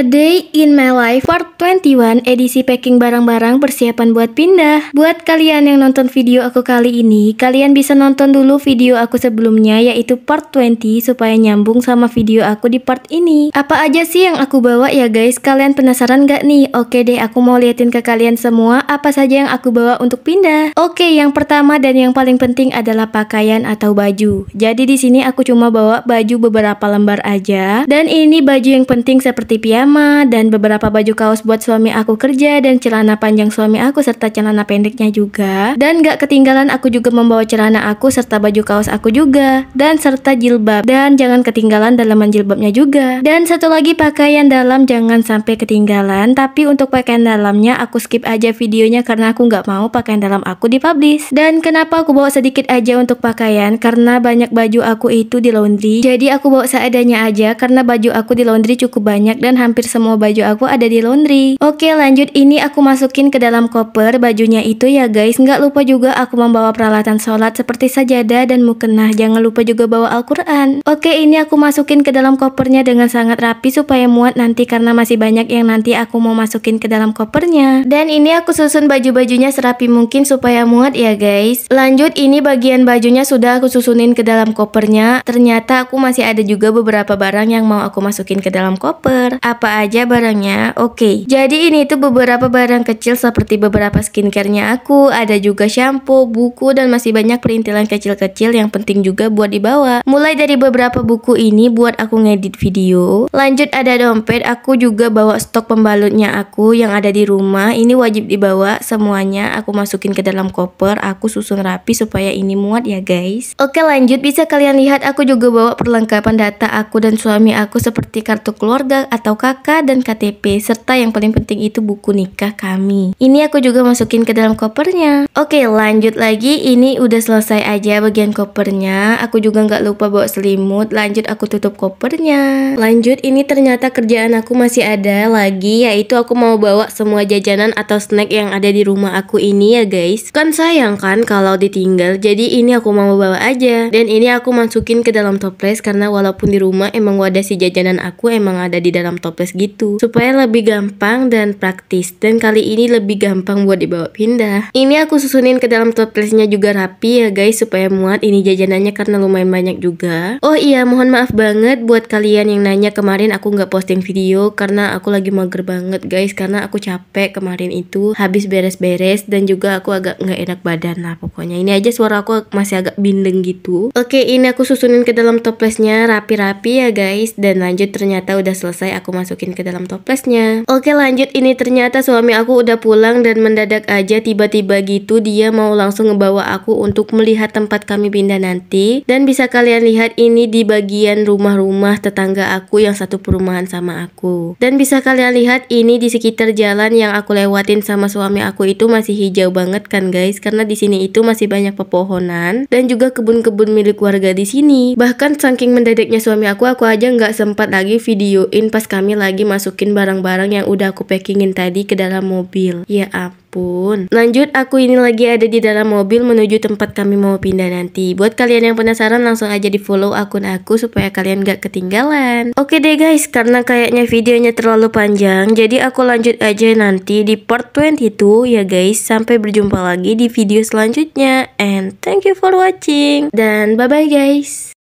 A Day in My Life Part 21 edisi packing barang-barang persiapan buat pindah. Buat kalian yang nonton video aku kali ini, kalian bisa nonton dulu video aku sebelumnya yaitu Part 20 supaya nyambung sama video aku di part ini. Apa aja sih yang aku bawa ya guys? Kalian penasaran gak nih? Oke deh, aku mau liatin ke kalian semua apa saja yang aku bawa untuk pindah. Oke, yang pertama dan yang paling penting adalah pakaian atau baju. Jadi di sini aku cuma bawa baju beberapa lembar aja dan ini baju yang penting seperti piyama pajama dan beberapa baju kaos buat suami aku kerja dan celana panjang suami aku serta celana pendeknya juga. Dan gak ketinggalan aku juga membawa celana aku serta baju kaos aku juga dan serta jilbab dan jangan ketinggalan dalaman jilbabnya juga. Dan satu lagi pakaian dalam jangan sampai ketinggalan tapi untuk pakaian dalamnya aku skip aja videonya karena aku gak mau pakaian dalam aku dipublish. Dan kenapa aku bawa sedikit aja untuk pakaian karena banyak baju aku itu di laundry. Jadi aku bawa seadanya aja karena baju aku di laundry cukup banyak dan hampir hampir semua baju aku ada di laundry. Oke lanjut ini aku masukin ke dalam koper bajunya itu ya guys. Nggak lupa juga aku membawa peralatan sholat seperti sajadah dan mukenah. Jangan lupa juga bawa Al-Quran. Oke ini aku masukin ke dalam kopernya dengan sangat rapi supaya muat nanti karena masih banyak yang nanti aku mau masukin ke dalam kopernya. Dan ini aku susun baju-bajunya serapi mungkin supaya muat ya guys. Lanjut ini bagian bajunya sudah aku susunin ke dalam kopernya. Ternyata aku masih ada juga beberapa barang yang mau aku masukin ke dalam koper apa aja barangnya? Oke, okay. jadi ini tuh beberapa barang kecil seperti beberapa skincarenya aku, ada juga shampoo, buku, dan masih banyak perintilan kecil-kecil yang penting juga buat dibawa. Mulai dari beberapa buku ini buat aku ngedit video. Lanjut ada dompet, aku juga bawa stok pembalutnya aku yang ada di rumah. Ini wajib dibawa semuanya, aku masukin ke dalam koper, aku susun rapi supaya ini muat ya guys. Oke lanjut, bisa kalian lihat aku juga bawa perlengkapan data aku dan suami aku seperti kartu keluarga atau kartu KK dan KTP, serta yang paling penting itu buku nikah kami. Ini aku juga masukin ke dalam kopernya. Oke, lanjut lagi. Ini udah selesai aja bagian kopernya. Aku juga nggak lupa bawa selimut. Lanjut aku tutup kopernya. Lanjut, ini ternyata kerjaan aku masih ada lagi, yaitu aku mau bawa semua jajanan atau snack yang ada di rumah aku ini ya guys. Kan sayang kan kalau ditinggal, jadi ini aku mau bawa aja. Dan ini aku masukin ke dalam toples karena walaupun di rumah emang wadah si jajanan aku emang ada di dalam toples toples gitu supaya lebih gampang dan praktis dan kali ini lebih gampang buat dibawa pindah ini aku susunin ke dalam toplesnya juga rapi ya guys supaya muat ini jajanannya karena lumayan banyak juga oh iya mohon maaf banget buat kalian yang nanya kemarin aku nggak posting video karena aku lagi mager banget guys karena aku capek kemarin itu habis beres-beres dan juga aku agak nggak enak badan lah pokoknya ini aja suara aku masih agak bindeng gitu oke ini aku susunin ke dalam toplesnya rapi-rapi ya guys dan lanjut ternyata udah selesai aku masuk masukin ke dalam toplesnya. Oke lanjut, ini ternyata suami aku udah pulang dan mendadak aja tiba-tiba gitu dia mau langsung ngebawa aku untuk melihat tempat kami pindah nanti. Dan bisa kalian lihat ini di bagian rumah-rumah tetangga aku yang satu perumahan sama aku. Dan bisa kalian lihat ini di sekitar jalan yang aku lewatin sama suami aku itu masih hijau banget kan guys, karena di sini itu masih banyak pepohonan dan juga kebun-kebun milik warga di sini. Bahkan saking mendadaknya suami aku, aku aja nggak sempat lagi videoin pas kami lagi masukin barang-barang yang udah aku packingin tadi ke dalam mobil. Ya ampun. Lanjut, aku ini lagi ada di dalam mobil menuju tempat kami mau pindah nanti. Buat kalian yang penasaran langsung aja di follow akun aku supaya kalian gak ketinggalan. Oke deh guys, karena kayaknya videonya terlalu panjang, jadi aku lanjut aja nanti di part 22 ya guys. Sampai berjumpa lagi di video selanjutnya and thank you for watching dan bye bye guys.